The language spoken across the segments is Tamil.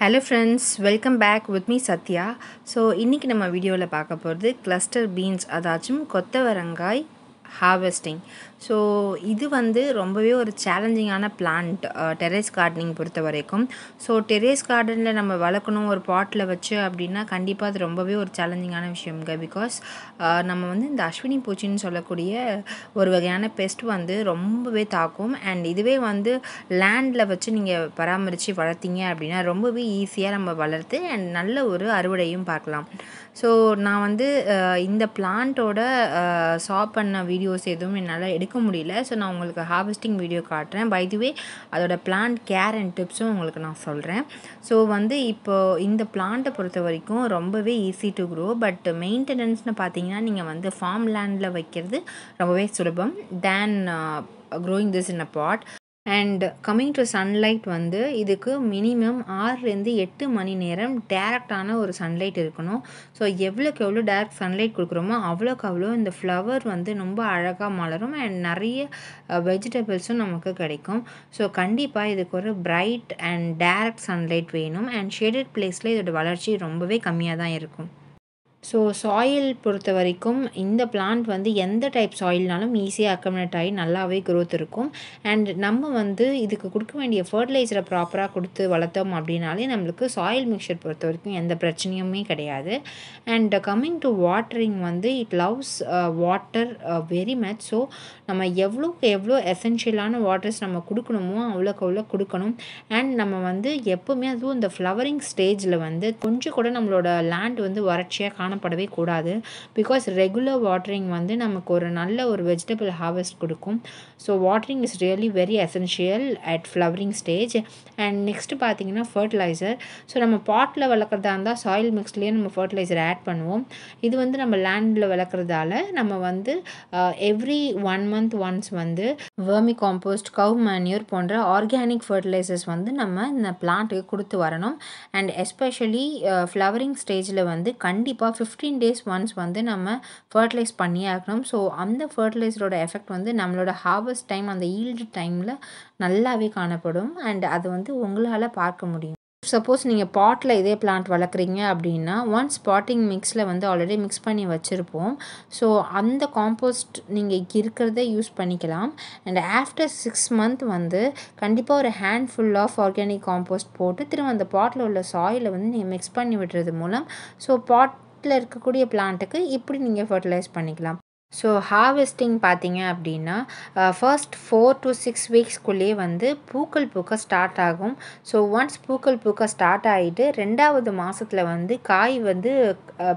hello friends welcome back with me Sathya so இன்றைக்கி நம்ம வீடியோவில் பார்க்க போகிறது கிளஸ்டர் பீன்ஸ் அதாச்சும் கொத்தவரங்காய் ஹார்வெஸ்டிங் ஸோ இது வந்து ரொம்பவே ஒரு சேலஞ்சிங்கான பிளான்ட் டெரேஸ் கார்டனிங் பொறுத்த வரைக்கும் ஸோ டெரேஸ் கார்டனில் நம்ம வளர்க்கணும் ஒரு பாட்டில் வச்சு அப்படின்னா கண்டிப்பாக அது ரொம்பவே ஒரு சேலஞ்சிங்கான விஷயம்ங்க பிகாஸ் நம்ம வந்து இந்த அஸ்வினி பூச்சின்னு சொல்லக்கூடிய ஒரு வகையான பெஸ்ட் வந்து ரொம்பவே தாக்கும் அண்ட் இதுவே வந்து லேண்டில் வச்சு நீங்கள் பராமரித்து வளர்த்தீங்க அப்படின்னா ரொம்பவே ஈஸியாக நம்ம வளர்த்து அண்ட் நல்ல ஒரு அறுவடையும் பார்க்கலாம் ஸோ நான் வந்து uh, இந்த பிளான்ட்டோட ஷாப் பண்ண வீ வீடியோஸ் எதுவும் என்னால் எடுக்க முடியல ஸோ நான் உங்களுக்கு ஹார்வெஸ்டிங் வீடியோ காட்டுறேன் பை அதோடய பிளான்ட் கேர் அண்ட் டிப்ஸும் உங்களுக்கு நான் சொல்கிறேன் ஸோ வந்து இப்போது இந்த பிளான்ட்டை பொறுத்த வரைக்கும் ரொம்பவே ஈஸி டு க்ரோ பட் மெயின்டெனன்ஸ்னு பார்த்தீங்கன்னா நீங்கள் வந்து ஃபார்ம் லேண்டில் வைக்கிறது ரொம்பவே சுலபம் then growing this in a pot and coming to sunlight வந்து இதுக்கு மினிமம் ஆறுலேருந்து எட்டு மணி நேரம் டேரெக்டான ஒரு சன்லைட் இருக்கணும் ஸோ எவ்வளோக்கு எவ்வளோ டேரக்ட் சன்லைட் கொடுக்குறோமோ அவ்வளோக்கு அவ்வளோ இந்த ஃப்ளவர் வந்து ரொம்ப அழகாக மலரும் அண்ட் நிறைய வெஜிடபிள்ஸும் நமக்கு கிடைக்கும் ஸோ கண்டிப்பாக இதுக்கு ஒரு பிரைட் அண்ட் டேரக்ட் சன்லைட் வேணும் அண்ட் ஷேடட் பிளேஸில் இதோட வளர்ச்சி ரொம்பவே கம்மியாக தான் இருக்கும் ஸோ சாயில் பொறுத்த வரைக்கும் இந்த பிளான்ட் வந்து எந்த டைப் சாயில்னாலும் ஈஸியாக அக்கமடேட் ஆகி நல்லாவே க்ரோத் இருக்கும் அண்ட் நம்ம வந்து இதுக்கு கொடுக்க வேண்டிய ஃபர்டிலைசரை ப்ராப்பராக கொடுத்து வளர்த்தோம் அப்படின்னாலே நம்மளுக்கு சாயில் மிக்சர் பொறுத்த வரைக்கும் எந்த பிரச்சனையுமே கிடையாது அண்ட் கம்மிங் டு வாட்டரிங் வந்து it loves water very much so நம்ம எவ்வளோக்கு எவ்வளோ எசென்ஷியலான வாட்டர்ஸ் நம்ம கொடுக்கணுமோ அவ்வளோக்கு அவ்வளோ கொடுக்கணும் அண்ட் நம்ம வந்து எப்போவுமே அதுவும் இந்த ஃப்ளவரிங் ஸ்டேஜில் வந்து கொஞ்சம் கூட நம்மளோட லேண்ட் வந்து வறட்சியாக காண காணப்படவே கூடாது பிகாஸ் ரெகுலர் வாட்டரிங் வந்து நமக்கு ஒரு நல்ல ஒரு வெஜிடபிள் ஹார்வெஸ்ட் கொடுக்கும் so watering is really very essential at flowering stage and next பார்த்தீங்கன்னா ஃபர்டிலைசர் ஸோ நம்ம பாட்டில் வளர்க்குறதா இருந்தால் சாயில் மிக்ஸ்லேயே நம்ம ஃபர்டிலைசர் ஆட் பண்ணுவோம் இது வந்து நம்ம லேண்டில் வளர்க்குறதால நம்ம வந்து எவ்ரி ஒன் மந்த் ஒன்ஸ் வந்து வேர்மி காம்போஸ்ட் கவு மேன்யூர் போன்ற ஆர்கானிக் ஃபர்டிலைசர்ஸ் வந்து நம்ம இந்த பிளான்ட்டுக்கு கொடுத்து வரணும் அண்ட் எஸ்பெஷலி ஃப்ளவரிங் ஸ்டேஜில் வந்து கண்டிப்பாக ஃபிஃப்டீன் டேஸ் ஒன்ஸ் வந்து நம்ம ஃபர்டிலைஸ் பண்ணியே ஆகணும் ஸோ அந்த ஃபர்டிலைசரோட எஃபெக்ட் வந்து நம்மளோட ஹார்வஸ்ட் டைம் அந்த ஈல்டு டைமில் நல்லாவே காணப்படும் அண்ட் அது வந்து உங்களால் பார்க்க முடியும் சப்போஸ் நீங்கள் பாட்டில் இதே பிளான்ட் வளர்க்குறீங்க அப்படின்னா ஒன் ஸ்பாட்டிங் மிக்ஸில் வந்து ஆல்ரெடி மிக்ஸ் பண்ணி வச்சுருப்போம் ஸோ அந்த காம்போஸ்ட் நீங்கள் இருக்கிறத யூஸ் பண்ணிக்கலாம் அண்ட் ஆஃப்டர் சிக்ஸ் மந்த் வந்து கண்டிப்பாக ஒரு handful of organic compost போட்டு திரும்ப அந்த பாட்டில் உள்ள சாயிலை வந்து நீங்கள் மிக்ஸ் பண்ணி விடுறது மூலம் ஸோ பாட் இருக்கக்கூடிய பிளான்ட்டுக்கு இப்படி நீங்கள் ஃபர்டிலைஸ் பண்ணிக்கலாம் ஸோ ஹார்வெஸ்டிங் பார்த்தீங்க அப்படின்னா ஃபர்ஸ்ட் ஃபோர் டு சிக்ஸ் வீக்ஸ்க்குள்ளேயே வந்து பூக்கள் பூக்க ஸ்டார்ட் ஆகும் ஸோ ஒன்ஸ் பூக்கள் பூக்க ஸ்டார்ட் ஆகிட்டு ரெண்டாவது மாதத்தில் வந்து காய் வந்து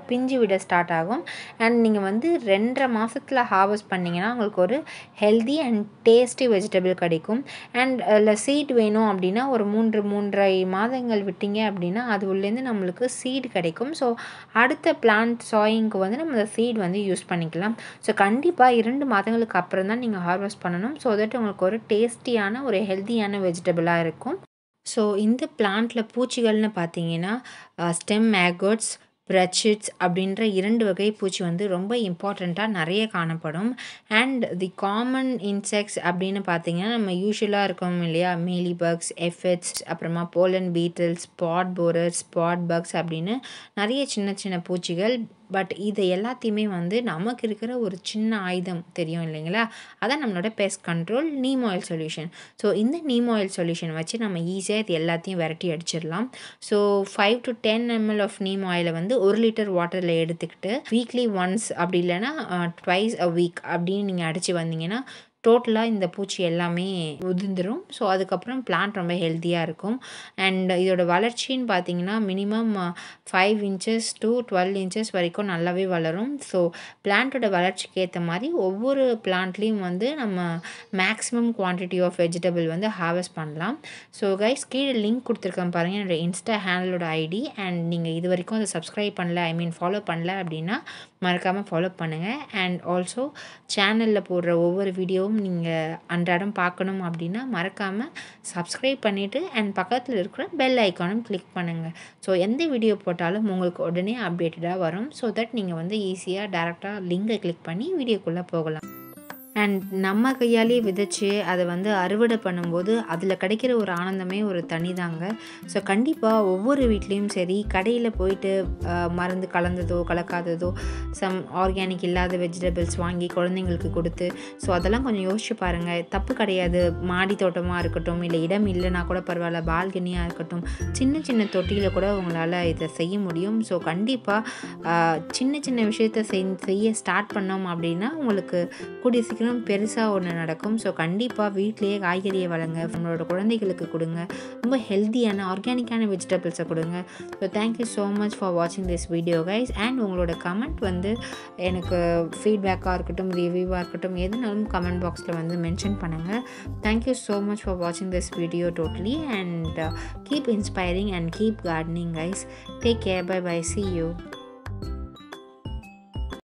பிஞ்சு விட ஸ்டார்ட் ஆகும் அண்ட் நீங்கள் வந்து ரெண்டரை மாதத்தில் ஹார்வெஸ்ட் பண்ணிங்கன்னா உங்களுக்கு ஒரு ஹெல்தி அண்ட் டேஸ்டி வெஜிடபிள் கிடைக்கும் அண்ட் அதில் சீட் வேணும் அப்படின்னா ஒரு மூன்று மூன்றரை மாதங்கள் விட்டீங்க அப்படின்னா அது உள்ளேருந்து நம்மளுக்கு சீடு கிடைக்கும் ஸோ அடுத்த பிளான்ட் சாயிங்க்கு வந்து நம்ம அந்த சீட் வந்து யூஸ் பண்ணிக்கலாம் ஸோ கண்டிப்பாக இரண்டு மாதங்களுக்கு அப்புறம் தான் நீங்கள் ஹார்வெஸ்ட் பண்ணணும் ஸோ தட் உங்களுக்கு ஒரு டேஸ்டியான ஒரு ஹெல்த்தியான வெஜிடபிளாக இருக்கும் ஸோ இந்த பிளான்ட்டில் பூச்சிகள்னு பார்த்தீங்கன்னா ஸ்டெம் மேகட்ஸ் பிரச்சிட்ஸ் அப்படின்ற இரண்டு வகை பூச்சி வந்து ரொம்ப இம்பார்ட்டண்ட்டாக நிறைய காணப்படும் அண்ட் தி காமன் இன்செக்ட்ஸ் அப்படின்னு பார்த்தீங்கன்னா நம்ம யூஸ்வலாக இருக்கோம் இல்லையா மீலி பக்ஸ் எஃபெட்ஸ் அப்புறமா pollen beetles spot borer spot bugs அப்படின்னு நிறைய சின்ன சின்ன பூச்சிகள் பட் இது எல்லாத்தையுமே வந்து நமக்கு இருக்கிற ஒரு சின்ன ஆயுதம் தெரியும் இல்லைங்களா அதான் நம்மளோட pest control neem oil solution so இந்த நீம் ஆயில் சொல்யூஷன் வச்சு நம்ம ஈஸியாக இது எல்லாத்தையும் விரட்டி அடிச்சிடலாம் so five to ten ML of neem ஆயிலை வந்து ஒரு லிட்டர் வாட்டரில் எடுத்துக்கிட்டு வீக்லி ஒன்ஸ் அப்படி இல்லைன்னா ட்வைஸ் அ வீக் அப்படின்னு நீங்கள் அடித்து வந்தீங்கன்னா டோட்டலாக இந்த பூச்சி எல்லாமே உதிர்ந்துடும் ஸோ அதுக்கப்புறம் பிளான்ட் ரொம்ப ஹெல்த்தியாக இருக்கும் அண்ட் இதோட வளர்ச்சின்னு பார்த்தீங்கன்னா minimum five inches to twelve inches வரைக்கும் நல்லாவே வளரும் ஸோ பிளான்ட்டோட வளர்ச்சிக்கு ஏற்ற மாதிரி ஒவ்வொரு பிளான்ட்லேயும் வந்து நம்ம மேக்ஸிமம் குவான்டிட்டி ஆஃப் வெஜிடபிள் வந்து ஹார்வெஸ்ட் பண்ணலாம் ஸோ கைஸ் கீழே லிங்க் கொடுத்துருக்கேன் பாருங்கள் என்னோடய இன்ஸ்டா ஹேண்டலோட ஐடி அண்ட் நீங்கள் இது வரைக்கும் அதை சப்ஸ்கிரைப் பண்ணல ஐ மீன் ஃபாலோ பண்ணல அப்படின்னா மறக்காமல் ஃபாலோ பண்ணுங்கள் அண்ட் ஆல்சோ சேனலில் போடுற ஒவ்வொரு வீடியோவும் நீங்கள் அன்றாடம் பார்க்கணும் அப்படின்னா மறக்காமல் சப்ஸ்கிரைப் பண்ணிவிட்டு அண்ட் பக்கத்தில் இருக்கிற பெல் ஐக்கானும் கிளிக் பண்ணுங்கள் ஸோ எந்த வீடியோ போட்டாலும் உங்களுக்கு உடனே அப்டேட்டடாக வரும் ஸோ தட் நீங்கள் வந்து ஈஸியாக டேரெக்டாக லிங்கை கிளிக் பண்ணி வீடியோக்குள்ளே போகலாம் அண்ட் நம்ம கையாலேயே விதைச்சி அதை வந்து அறுவடை பண்ணும்போது அதில் கிடைக்கிற ஒரு ஆனந்தமே ஒரு தனி தாங்க ஸோ கண்டிப்பாக ஒவ்வொரு வீட்லேயும் சரி கடையில் போயிட்டு மருந்து கலந்ததோ கலக்காததோ சம் ஆர்கானிக் இல்லாத வெஜிடபிள்ஸ் வாங்கி குழந்தைங்களுக்கு கொடுத்து ஸோ அதெல்லாம் கொஞ்சம் யோசிச்சு பாருங்கள் தப்பு கிடையாது மாடி தோட்டமாக இருக்கட்டும் இல்லை இடம் இல்லைனா கூட பரவாயில்ல பால்கனியாக இருக்கட்டும் சின்ன சின்ன தொட்டியில் கூட உங்களால் இதை செய்ய முடியும் ஸோ கண்டிப்பாக சின்ன சின்ன விஷயத்த செய்ய ஸ்டார்ட் பண்ணோம் அப்படின்னா உங்களுக்கு கூடிய சீக்கிரம் இன்னும் பெருசாக ஒன்று நடக்கும் ஸோ கண்டிப்பாக வீட்லேயே காய்கறியை வளங்க நம்மளோட குழந்தைகளுக்கு கொடுங்க ரொம்ப ஹெல்த்தியான ஆர்கானிக்கான வெஜிடபிள்ஸை கொடுங்க so thank you so much for வாட்சிங் திஸ் வீடியோ கைஸ் அண்ட் உங்களோட கமெண்ட் வந்து எனக்கு ஃபீட்பேக்காக இருக்கட்டும் ரிவ்யூவாக இருக்கட்டும் எதுனாலும் கமெண்ட் பாக்ஸில் வந்து மென்ஷன் பண்ணுங்கள் தேங்க்யூ ஸோ மச் ஃபார் வாட்சிங் this video totally and keep inspiring and keep gardening guys take care bye bye see you